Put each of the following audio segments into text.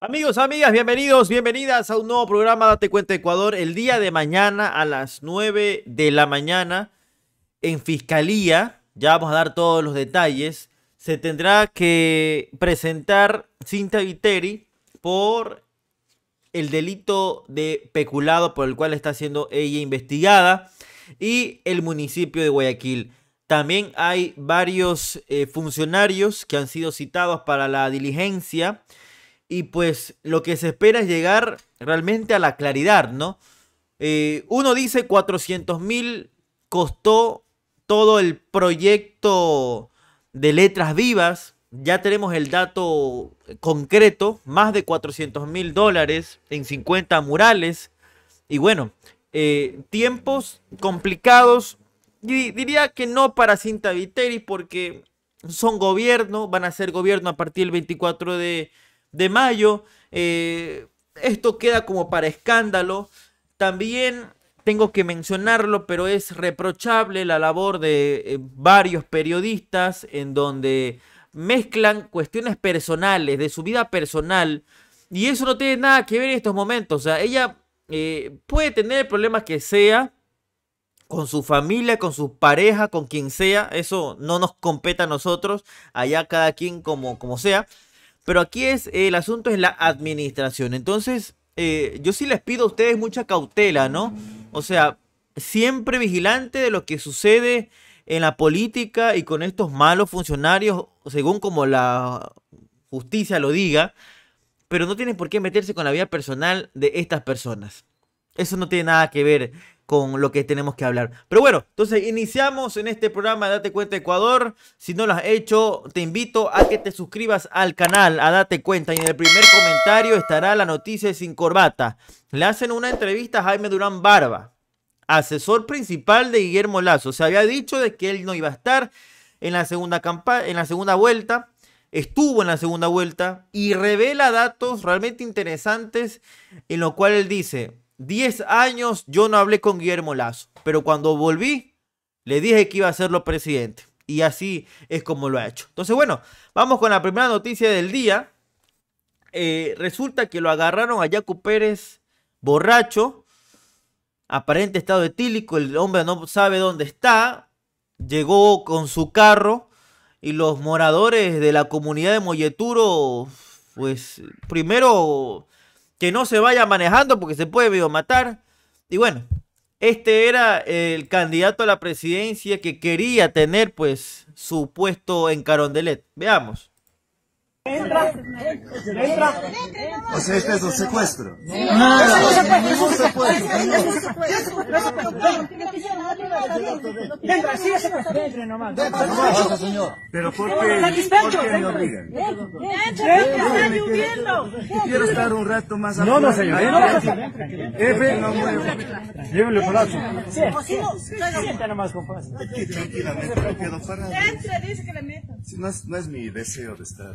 Amigos, amigas, bienvenidos, bienvenidas a un nuevo programa Date Cuenta Ecuador. El día de mañana a las 9 de la mañana en Fiscalía, ya vamos a dar todos los detalles, se tendrá que presentar Cinta Viteri por el delito de peculado por el cual está siendo ella investigada y el municipio de Guayaquil. También hay varios eh, funcionarios que han sido citados para la diligencia y pues lo que se espera es llegar realmente a la claridad, ¿no? Eh, uno dice 400 mil costó todo el proyecto de letras vivas. Ya tenemos el dato concreto, más de 400 mil dólares en 50 murales. Y bueno, eh, tiempos complicados. Y diría que no para Cinta Viteri porque son gobierno, van a ser gobierno a partir del 24 de de mayo. Eh, esto queda como para escándalo. También tengo que mencionarlo, pero es reprochable la labor de eh, varios periodistas en donde mezclan cuestiones personales, de su vida personal, y eso no tiene nada que ver en estos momentos. O sea, ella eh, puede tener el problema que sea con su familia, con su pareja, con quien sea, eso no nos compete a nosotros, allá cada quien como, como sea, pero aquí es, el asunto es la administración. Entonces, eh, yo sí les pido a ustedes mucha cautela, ¿no? O sea, siempre vigilante de lo que sucede en la política y con estos malos funcionarios, según como la justicia lo diga, pero no tienen por qué meterse con la vida personal de estas personas. Eso no tiene nada que ver con lo que tenemos que hablar. Pero bueno, entonces iniciamos en este programa Date Cuenta Ecuador. Si no lo has hecho, te invito a que te suscribas al canal, a Date Cuenta. Y en el primer comentario estará la noticia sin corbata. Le hacen una entrevista a Jaime Durán Barba, asesor principal de Guillermo Lazo. Se había dicho de que él no iba a estar en la segunda, campaña, en la segunda vuelta estuvo en la segunda vuelta y revela datos realmente interesantes en lo cual él dice, 10 años yo no hablé con Guillermo Lazo, pero cuando volví, le dije que iba a serlo presidente. Y así es como lo ha hecho. Entonces, bueno, vamos con la primera noticia del día. Eh, resulta que lo agarraron a Jaco Pérez borracho, aparente estado etílico, el hombre no sabe dónde está, llegó con su carro y los moradores de la comunidad de Molleturo, pues primero que no se vaya manejando porque se puede biomatar. matar. Y bueno, este era el candidato a la presidencia que quería tener pues su puesto en Carondelet. Veamos. Entra, entra. O sea, este es un secuestro. No, es un secuestro. Entra, sí, secuestro. nomás. Pero ¿por qué? no Entra, No. Quiero estar un rato más. No, no, señor. no Entra, dice que la meta. No es mi deseo de estar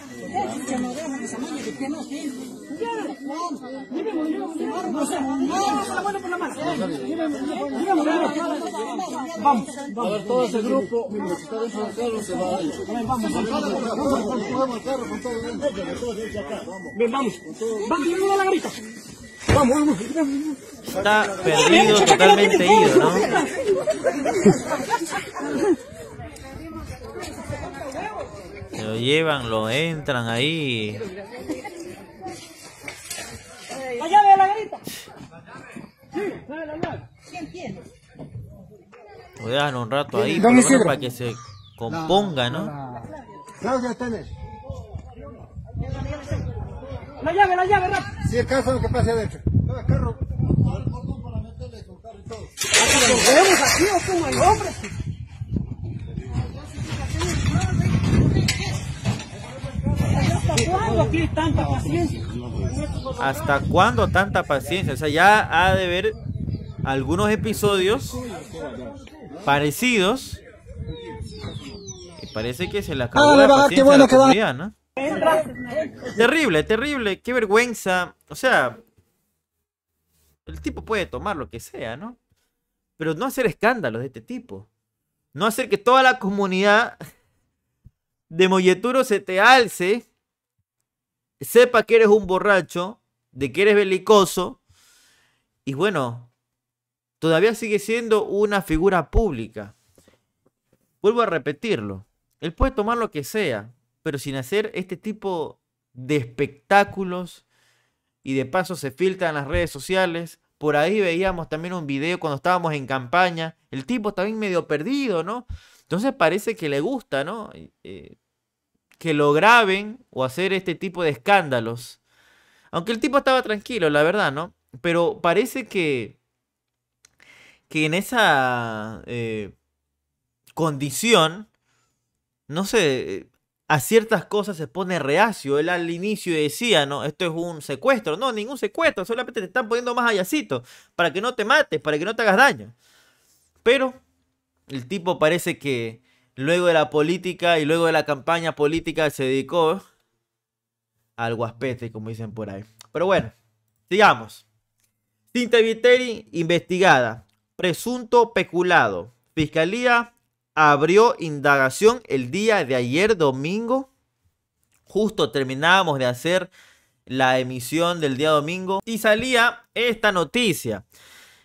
Vamos, A ver, todo ese grupo está dentro Vamos, vamos, vamos. Vamos, Vamos, vamos. Está totalmente ido, ¿no? lo llevan, lo entran ahí. La llave de la garita. Sí, la llave. ¿Quién tiene? Lo dejan un rato ahí para que se componga, ¿no? Claudia, tenés. La llave, la llave, rápido. Si es caso, lo que pase adentro. No, el la Para meterle su carro y todo. ¿Lo vemos aquí o cómo el hombre? tanta paciencia? ¿Hasta cuándo tanta paciencia? O sea, ya ha de ver algunos episodios parecidos. parece que se acabó la paciencia Terrible, terrible, qué vergüenza. O sea, el tipo puede tomar lo que sea, ¿no? Pero no hacer escándalos de este tipo. No hacer que toda la comunidad de Molleturo se te alce sepa que eres un borracho, de que eres belicoso, y bueno, todavía sigue siendo una figura pública. Vuelvo a repetirlo, él puede tomar lo que sea, pero sin hacer este tipo de espectáculos y de paso se filtra en las redes sociales. Por ahí veíamos también un video cuando estábamos en campaña. El tipo está bien medio perdido, ¿no? Entonces parece que le gusta, ¿no? Eh, que lo graben o hacer este tipo de escándalos. Aunque el tipo estaba tranquilo, la verdad, ¿no? Pero parece que, que en esa eh, condición, no sé, a ciertas cosas se pone reacio. Él al inicio decía, no, esto es un secuestro. No, ningún secuestro, solamente te están poniendo más hallacito. para que no te mates, para que no te hagas daño. Pero el tipo parece que luego de la política y luego de la campaña política se dedicó al guaspete, como dicen por ahí. Pero bueno, sigamos. Cinta Viteri investigada. Presunto peculado. Fiscalía abrió indagación el día de ayer domingo. Justo terminábamos de hacer la emisión del día domingo y salía esta noticia.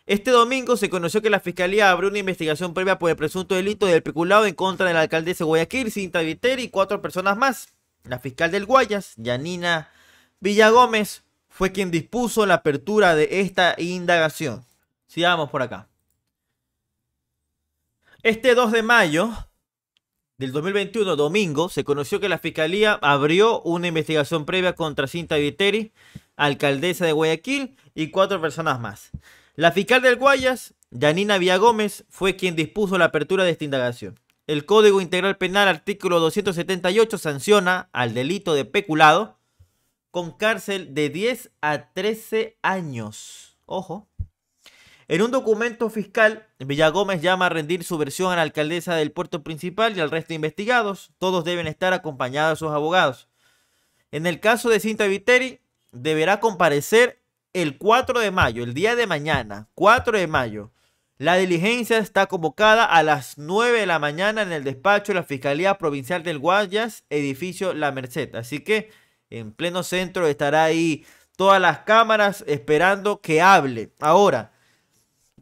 Este domingo se conoció que la Fiscalía abrió una investigación previa por el presunto delito del peculado en contra la alcaldesa de Guayaquil, Cinta Viteri y cuatro personas más. La fiscal del Guayas, Yanina Villagómez, fue quien dispuso la apertura de esta indagación. Sigamos por acá. Este 2 de mayo del 2021, domingo, se conoció que la Fiscalía abrió una investigación previa contra Cinta Viteri, alcaldesa de Guayaquil, y cuatro personas más. La fiscal del Guayas, Yanina Villagómez, fue quien dispuso la apertura de esta indagación. El Código Integral Penal, artículo 278, sanciona al delito de peculado con cárcel de 10 a 13 años. Ojo. En un documento fiscal, Villagómez llama a rendir su versión a la alcaldesa del puerto principal y al resto de investigados. Todos deben estar acompañados de sus abogados. En el caso de Cinta Viteri, deberá comparecer el 4 de mayo, el día de mañana, 4 de mayo, la diligencia está convocada a las 9 de la mañana en el despacho de la Fiscalía Provincial del Guayas, edificio La Merced. Así que en pleno centro estará ahí todas las cámaras esperando que hable. Ahora,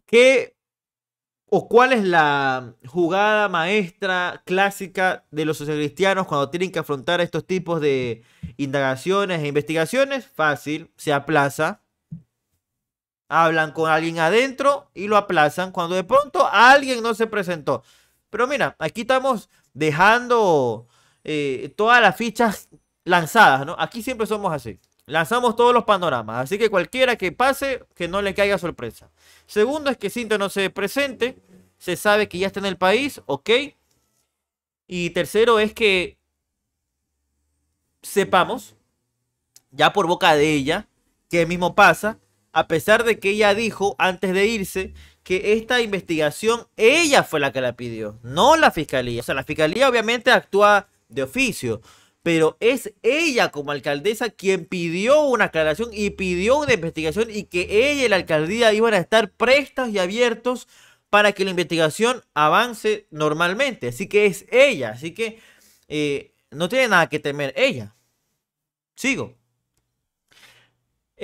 ¿qué o cuál es la jugada maestra clásica de los socialcristianos cuando tienen que afrontar estos tipos de indagaciones e investigaciones? Fácil, se aplaza hablan con alguien adentro y lo aplazan cuando de pronto alguien no se presentó. Pero mira, aquí estamos dejando eh, todas las fichas lanzadas, ¿no? Aquí siempre somos así. Lanzamos todos los panoramas, así que cualquiera que pase, que no le caiga sorpresa. Segundo es que Cinta no se presente, se sabe que ya está en el país, ok. Y tercero es que sepamos, ya por boca de ella, que mismo pasa, a pesar de que ella dijo antes de irse que esta investigación ella fue la que la pidió, no la fiscalía. O sea, la fiscalía obviamente actúa de oficio, pero es ella como alcaldesa quien pidió una aclaración y pidió una investigación y que ella y la alcaldía iban a estar prestas y abiertos para que la investigación avance normalmente. Así que es ella, así que eh, no tiene nada que temer ella. Sigo.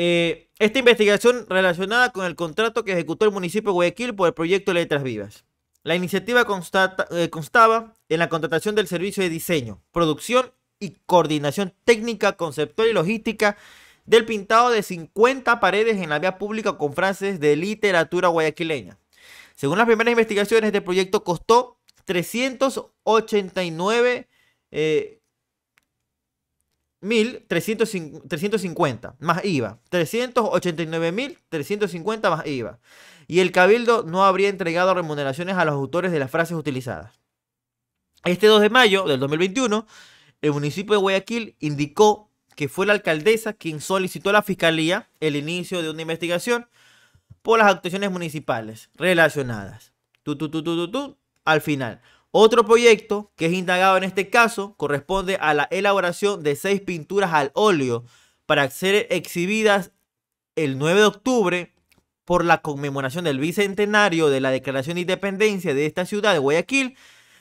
Eh, esta investigación relacionada con el contrato que ejecutó el municipio de Guayaquil por el proyecto Letras Vivas. La iniciativa eh, constaba en la contratación del servicio de diseño, producción y coordinación técnica, conceptual y logística del pintado de 50 paredes en la vía pública con frases de literatura guayaquileña. Según las primeras investigaciones, este proyecto costó 389 eh, 1.350 más IVA. 389.350 más IVA. Y el cabildo no habría entregado remuneraciones a los autores de las frases utilizadas. Este 2 de mayo del 2021, el municipio de Guayaquil indicó que fue la alcaldesa quien solicitó a la fiscalía el inicio de una investigación por las actuaciones municipales relacionadas. Tú, tú, al final. Otro proyecto que es indagado en este caso corresponde a la elaboración de seis pinturas al óleo para ser exhibidas el 9 de octubre por la conmemoración del bicentenario de la declaración de independencia de esta ciudad de Guayaquil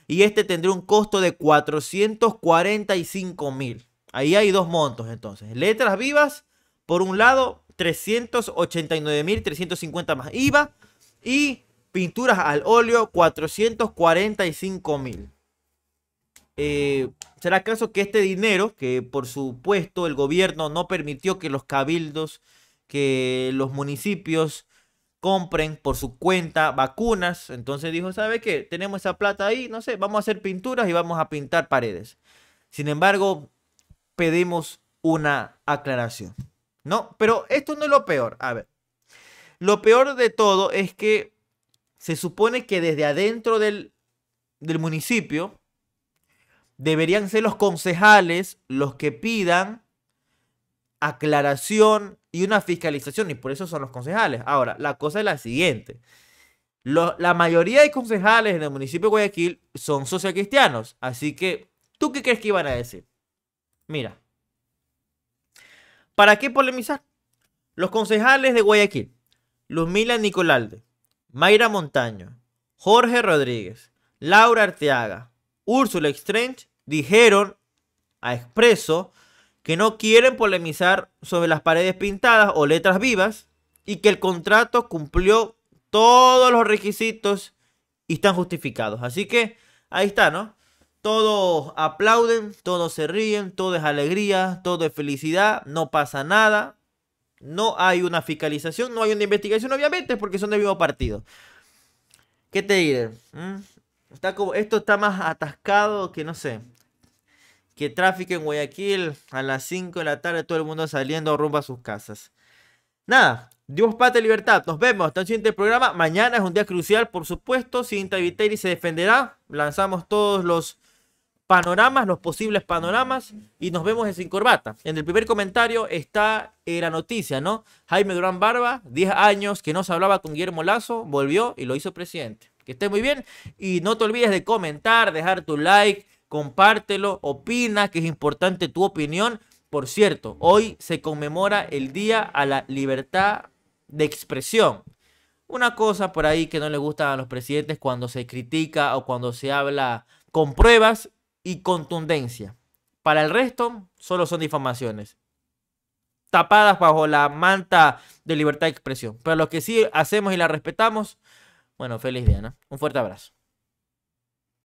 y este tendrá un costo de 445 mil. Ahí hay dos montos entonces. Letras vivas, por un lado, 350 más IVA y Pinturas al óleo, 445 mil. Eh, ¿Será acaso que este dinero, que por supuesto el gobierno no permitió que los cabildos, que los municipios compren por su cuenta vacunas. Entonces dijo, ¿sabe qué? Tenemos esa plata ahí, no sé, vamos a hacer pinturas y vamos a pintar paredes. Sin embargo, pedimos una aclaración. No, pero esto no es lo peor. A ver, lo peor de todo es que se supone que desde adentro del, del municipio deberían ser los concejales los que pidan aclaración y una fiscalización, y por eso son los concejales. Ahora, la cosa es la siguiente. la mayoría de concejales en el municipio de Guayaquil son socialcristianos, así que, ¿tú qué crees que iban a decir? Mira, ¿para qué polemizar? Los concejales de Guayaquil, los Luzmila Nicolalde, Mayra Montaño, Jorge Rodríguez, Laura Arteaga, Úrsula Strange dijeron a Expreso que no quieren polemizar sobre las paredes pintadas o letras vivas y que el contrato cumplió todos los requisitos y están justificados. Así que ahí está, ¿no? Todos aplauden, todos se ríen, todo es alegría, todo es felicidad, no pasa nada, no hay una fiscalización, no hay una investigación, obviamente, porque son del mismo partido. ¿Qué te diré? ¿Mm? Está como, esto está más atascado que no sé. Que tráfico en Guayaquil a las 5 de la tarde, todo el mundo saliendo rumbo a sus casas. Nada, Dios, pate libertad. Nos vemos hasta el siguiente programa. Mañana es un día crucial, por supuesto. Cinta Viteri se defenderá. Lanzamos todos los panoramas, los posibles panoramas, y nos vemos en Sin Corbata. En el primer comentario está eh, la noticia, ¿no? Jaime Durán Barba, 10 años que no se hablaba con Guillermo Lazo, volvió y lo hizo presidente. Que esté muy bien y no te olvides de comentar, dejar tu like, compártelo, opina, que es importante tu opinión. Por cierto, hoy se conmemora el Día a la Libertad de Expresión. Una cosa por ahí que no le gustan a los presidentes cuando se critica o cuando se habla con pruebas y contundencia. Para el resto, solo son difamaciones. Tapadas bajo la manta de libertad de expresión. Pero lo que sí hacemos y la respetamos, bueno, feliz día, ¿no? Un fuerte abrazo.